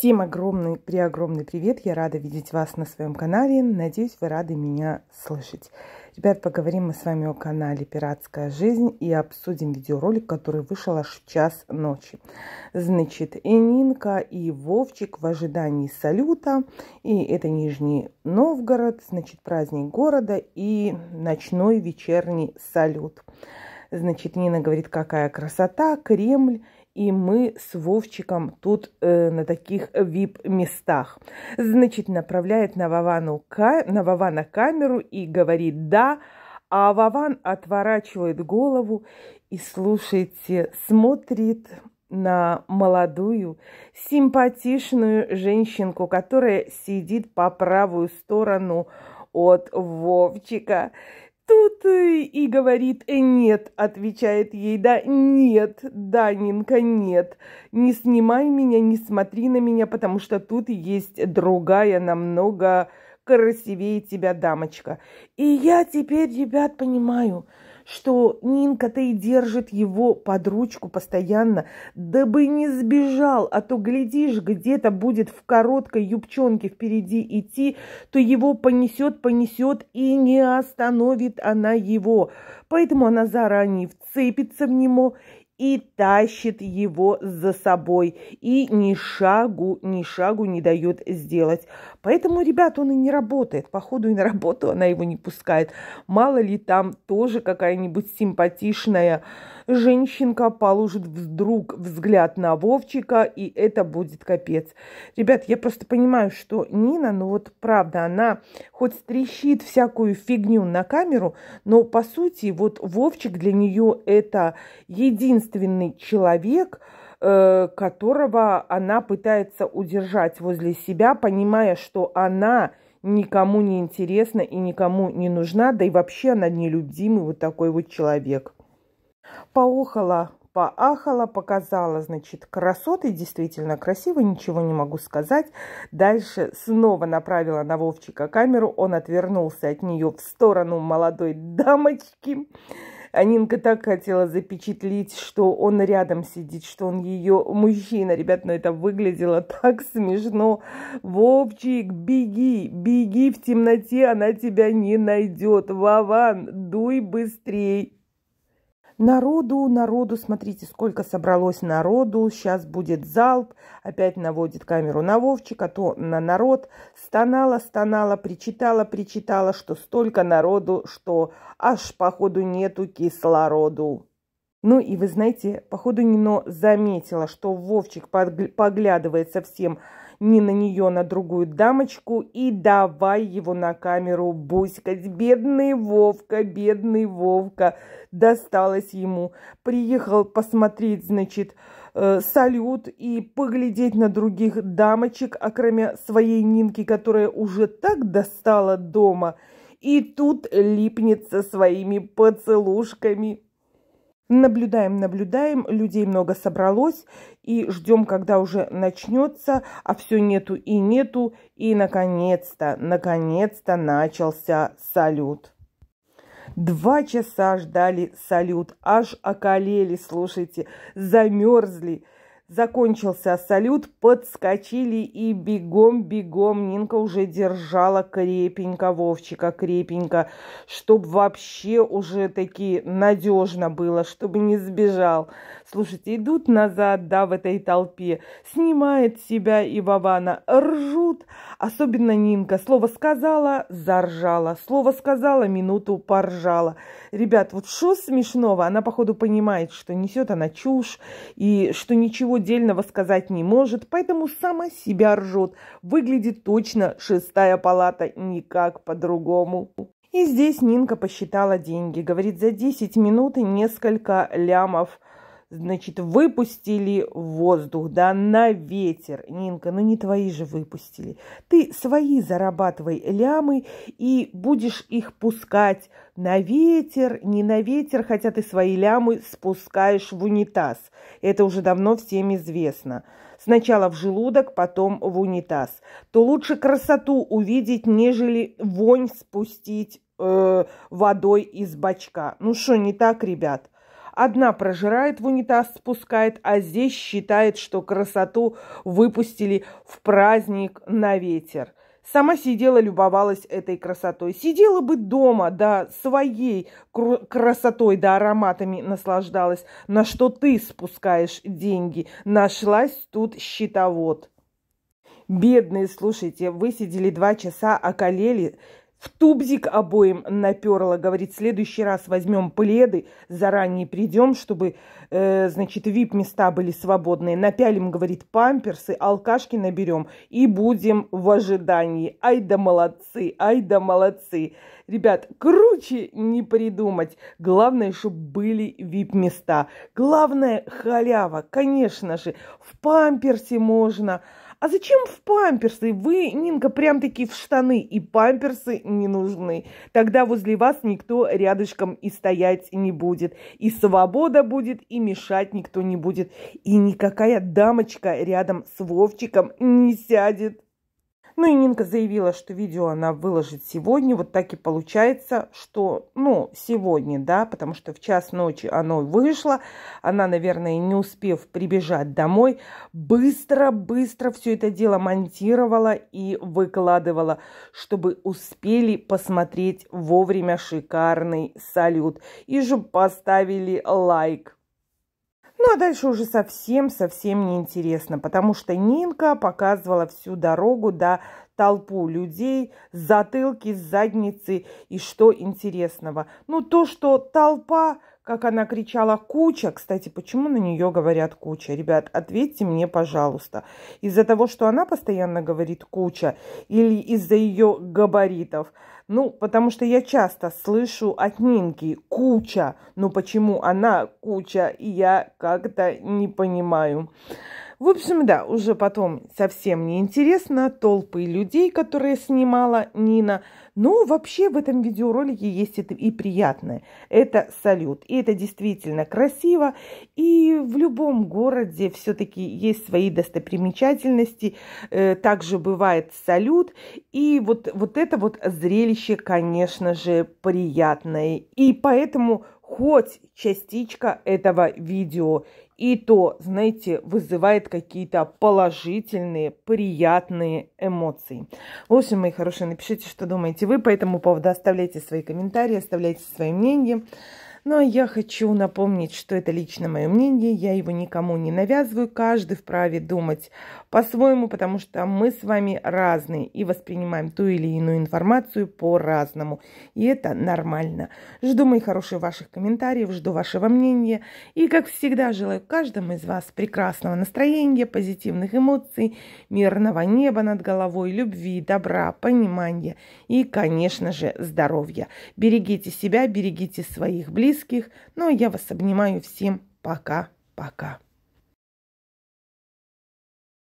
Всем огромный, преогромный привет! Я рада видеть вас на своем канале. Надеюсь, вы рады меня слышать. Ребят, поговорим мы с вами о канале «Пиратская жизнь» и обсудим видеоролик, который вышел аж в час ночи. Значит, и Нинка, и Вовчик в ожидании салюта, и это Нижний Новгород, значит, праздник города и ночной вечерний салют. Значит, Нина говорит, какая красота, Кремль – и мы с Вовчиком тут э, на таких вип-местах. Значит, направляет на Вовану, ка... на Вована камеру и говорит «да», а Вован отворачивает голову и, слушайте, смотрит на молодую, симпатичную женщинку, которая сидит по правую сторону от Вовчика. Тут и говорит «Э, «нет», отвечает ей, да, «нет, Даненька, нет, не снимай меня, не смотри на меня, потому что тут есть другая, намного красивее тебя дамочка». И я теперь, ребят, понимаю – что Нинка-то и держит его под ручку постоянно, дабы не сбежал, а то, глядишь, где-то будет в короткой юбчонке впереди идти, то его понесет, понесет, и не остановит она его. Поэтому она заранее вцепится в него и тащит его за собой, и ни шагу, ни шагу не дает сделать. Поэтому, ребят, он и не работает. Походу и на работу она его не пускает. Мало ли там тоже какая-нибудь симпатичная женщинка положит вдруг взгляд на Вовчика, и это будет капец. Ребят, я просто понимаю, что Нина, ну вот правда, она хоть трещит всякую фигню на камеру, но по сути вот Вовчик для нее это единственный человек, э, которого она пытается удержать возле себя, понимая, что она никому не интересна и никому не нужна, да и вообще она нелюбимый вот такой вот человек. Поохала, поахала, показала, значит, красоты. Действительно красиво, ничего не могу сказать. Дальше снова направила на Вовчика камеру. Он отвернулся от нее в сторону молодой дамочки. Анинка так хотела запечатлеть, что он рядом сидит, что он ее мужчина. Ребят, но ну это выглядело так смешно. Вовчик, беги, беги в темноте, она тебя не найдет. Вован, дуй быстрей. Народу, народу, смотрите, сколько собралось народу. Сейчас будет залп. Опять наводит камеру на Вовчика, то на народ. Стонала, стонала, причитала, причитала, что столько народу, что аж, походу, нету кислороду. Ну и вы знаете, походу Нино заметила, что Вовчик поглядывает совсем ни на нее, на другую дамочку и давай его на камеру буськать. Бедный Вовка, бедный Вовка, досталось ему. Приехал посмотреть, значит, э, салют и поглядеть на других дамочек, а кроме своей Нинки, которая уже так достала дома, и тут липнется своими поцелушками. Наблюдаем, наблюдаем, людей много собралось и ждем, когда уже начнется, а все нету и нету. И наконец-то, наконец-то начался салют. Два часа ждали салют, аж околели, слушайте, замерзли. Закончился салют, подскочили и бегом-бегом. Нинка уже держала крепенько Вовчика, крепенько, чтобы вообще уже таки надежно было, чтобы не сбежал. Слушайте, идут назад, да, в этой толпе, снимает себя и Вована, ржут. Особенно Нинка. Слово сказала, заржала. Слово сказала, минуту поржала. Ребят, вот что смешного? Она, походу, понимает, что несет она чушь и что ничего дельного сказать не может, поэтому сама себя ржет. Выглядит точно шестая палата, никак по-другому. И здесь Нинка посчитала деньги. Говорит, за 10 минут несколько лямов – значит, выпустили воздух, да, на ветер. Нинка, ну не твои же выпустили. Ты свои зарабатывай лямы и будешь их пускать на ветер, не на ветер, хотя ты свои лямы спускаешь в унитаз. Это уже давно всем известно. Сначала в желудок, потом в унитаз. То лучше красоту увидеть, нежели вонь спустить э, водой из бачка. Ну что, не так, ребят? Одна прожирает в унитаз, спускает, а здесь считает, что красоту выпустили в праздник на ветер. Сама сидела, любовалась этой красотой. Сидела бы дома, да, своей красотой, да, ароматами наслаждалась, на что ты спускаешь деньги. Нашлась тут счетовод. Бедные, слушайте, высидели два часа, околели, в тубзик обоим наперла, говорит, в следующий раз возьмем пледы, заранее придем, чтобы, э, значит, вип-места были свободные. Напялим, говорит, памперсы, алкашки наберем и будем в ожидании. Ай да молодцы, ай да молодцы. Ребят, круче не придумать. Главное, чтобы были вип-места. Главное, халява, конечно же. В памперсе можно, а зачем в памперсы? Вы, Нинка, прям такие в штаны, и памперсы не нужны. Тогда возле вас никто рядышком и стоять не будет. И свобода будет, и мешать никто не будет. И никакая дамочка рядом с Вовчиком не сядет. Ну и Нинка заявила, что видео она выложит сегодня. Вот так и получается, что, ну, сегодня, да, потому что в час ночи оно вышло. Она, наверное, не успев прибежать домой, быстро-быстро все это дело монтировала и выкладывала, чтобы успели посмотреть вовремя шикарный салют. И же поставили лайк. Ну, а дальше уже совсем-совсем неинтересно, потому что Нинка показывала всю дорогу до толпу людей затылки, задницы и что интересного. Ну, то, что толпа как она кричала «Куча!». Кстати, почему на нее говорят «Куча»? Ребят, ответьте мне, пожалуйста. Из-за того, что она постоянно говорит «Куча» или из-за ее габаритов? Ну, потому что я часто слышу от Нинки «Куча». Ну, почему она «Куча» я как-то не понимаю. В общем, да, уже потом совсем неинтересно толпы людей, которые снимала Нина. Но ну, вообще в этом видеоролике есть и приятное. Это салют. И это действительно красиво. И в любом городе все-таки есть свои достопримечательности. Э, также бывает салют. И вот, вот это вот зрелище, конечно же, приятное. И поэтому хоть частичка этого видео, и то, знаете, вызывает какие-то положительные, приятные эмоции. В общем, мои хорошие, напишите, что думаете вы по этому поводу, оставляйте свои комментарии, оставляйте свои мнения. Ну а я хочу напомнить, что это лично мое мнение, я его никому не навязываю, каждый вправе думать по-своему, потому что мы с вами разные и воспринимаем ту или иную информацию по-разному. И это нормально. Жду, мои хорошие, ваших комментариев, жду вашего мнения. И, как всегда, желаю каждому из вас прекрасного настроения, позитивных эмоций, мирного неба над головой, любви, добра, понимания и, конечно же, здоровья. Берегите себя, берегите своих близких близких. Ну, а я вас обнимаю всем. Пока-пока.